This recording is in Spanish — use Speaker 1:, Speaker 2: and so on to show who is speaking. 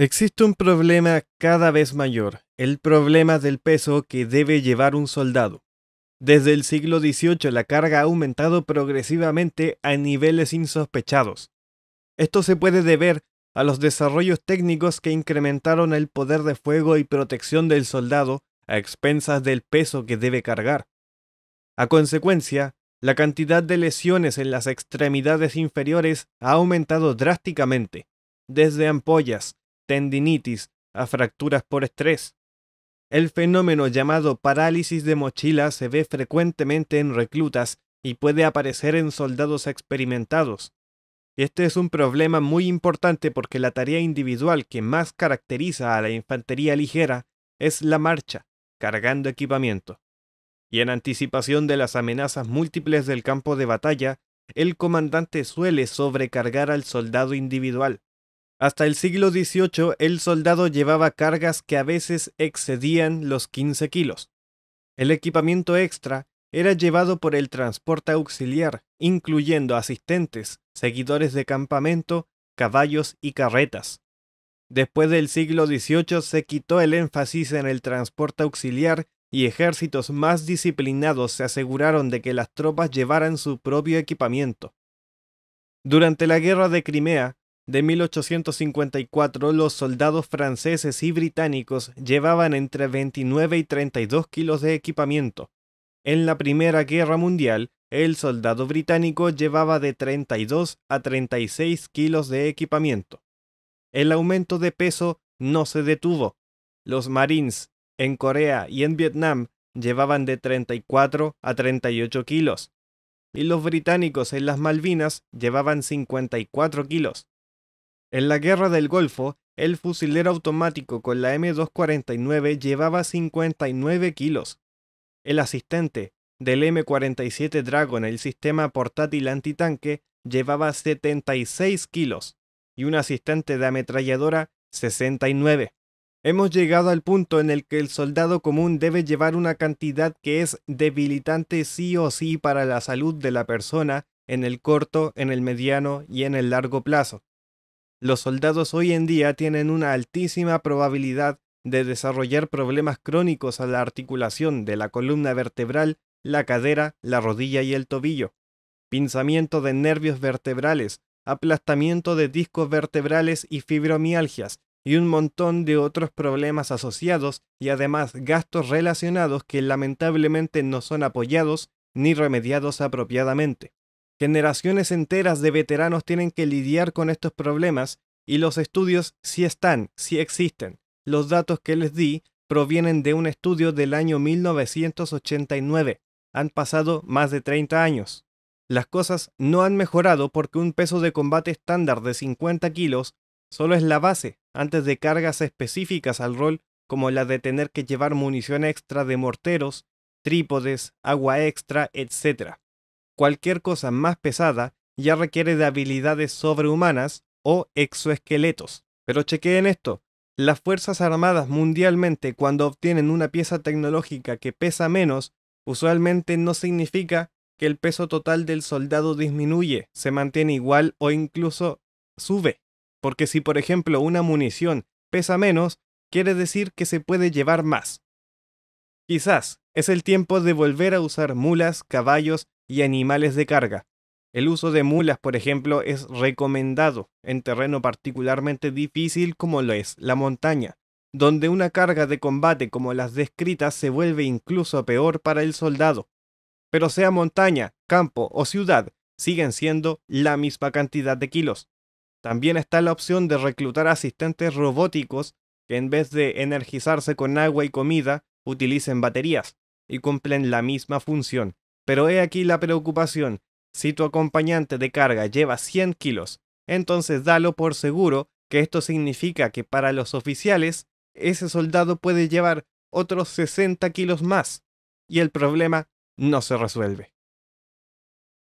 Speaker 1: Existe un problema cada vez mayor, el problema del peso que debe llevar un soldado. Desde el siglo XVIII la carga ha aumentado progresivamente a niveles insospechados. Esto se puede deber a los desarrollos técnicos que incrementaron el poder de fuego y protección del soldado a expensas del peso que debe cargar. A consecuencia, la cantidad de lesiones en las extremidades inferiores ha aumentado drásticamente, desde ampollas, tendinitis, a fracturas por estrés. El fenómeno llamado parálisis de mochila se ve frecuentemente en reclutas y puede aparecer en soldados experimentados. Este es un problema muy importante porque la tarea individual que más caracteriza a la infantería ligera es la marcha, cargando equipamiento. Y en anticipación de las amenazas múltiples del campo de batalla, el comandante suele sobrecargar al soldado individual. Hasta el siglo XVIII el soldado llevaba cargas que a veces excedían los 15 kilos. El equipamiento extra era llevado por el transporte auxiliar, incluyendo asistentes, seguidores de campamento, caballos y carretas. Después del siglo XVIII se quitó el énfasis en el transporte auxiliar y ejércitos más disciplinados se aseguraron de que las tropas llevaran su propio equipamiento. Durante la guerra de Crimea, de 1854, los soldados franceses y británicos llevaban entre 29 y 32 kilos de equipamiento. En la Primera Guerra Mundial, el soldado británico llevaba de 32 a 36 kilos de equipamiento. El aumento de peso no se detuvo. Los Marines en Corea y en Vietnam llevaban de 34 a 38 kilos. Y los británicos en las Malvinas llevaban 54 kilos. En la guerra del Golfo, el fusilero automático con la M249 llevaba 59 kilos. El asistente del M47 Dragon, el sistema portátil antitanque, llevaba 76 kilos y un asistente de ametralladora 69. Hemos llegado al punto en el que el soldado común debe llevar una cantidad que es debilitante sí o sí para la salud de la persona en el corto, en el mediano y en el largo plazo. Los soldados hoy en día tienen una altísima probabilidad de desarrollar problemas crónicos a la articulación de la columna vertebral, la cadera, la rodilla y el tobillo, pinzamiento de nervios vertebrales, aplastamiento de discos vertebrales y fibromialgias, y un montón de otros problemas asociados y además gastos relacionados que lamentablemente no son apoyados ni remediados apropiadamente. Generaciones enteras de veteranos tienen que lidiar con estos problemas y los estudios sí están, sí existen. Los datos que les di provienen de un estudio del año 1989. Han pasado más de 30 años. Las cosas no han mejorado porque un peso de combate estándar de 50 kilos solo es la base antes de cargas específicas al rol como la de tener que llevar munición extra de morteros, trípodes, agua extra, etc cualquier cosa más pesada ya requiere de habilidades sobrehumanas o exoesqueletos. Pero chequeen esto, las Fuerzas Armadas mundialmente cuando obtienen una pieza tecnológica que pesa menos, usualmente no significa que el peso total del soldado disminuye, se mantiene igual o incluso sube. Porque si por ejemplo una munición pesa menos, quiere decir que se puede llevar más. Quizás es el tiempo de volver a usar mulas, caballos y animales de carga. El uso de mulas, por ejemplo, es recomendado en terreno particularmente difícil como lo es la montaña, donde una carga de combate como las descritas se vuelve incluso peor para el soldado. Pero sea montaña, campo o ciudad, siguen siendo la misma cantidad de kilos. También está la opción de reclutar asistentes robóticos que en vez de energizarse con agua y comida, utilicen baterías y cumplen la misma función. Pero he aquí la preocupación. Si tu acompañante de carga lleva 100 kilos, entonces dalo por seguro que esto significa que para los oficiales, ese soldado puede llevar otros 60 kilos más, y el problema no se resuelve.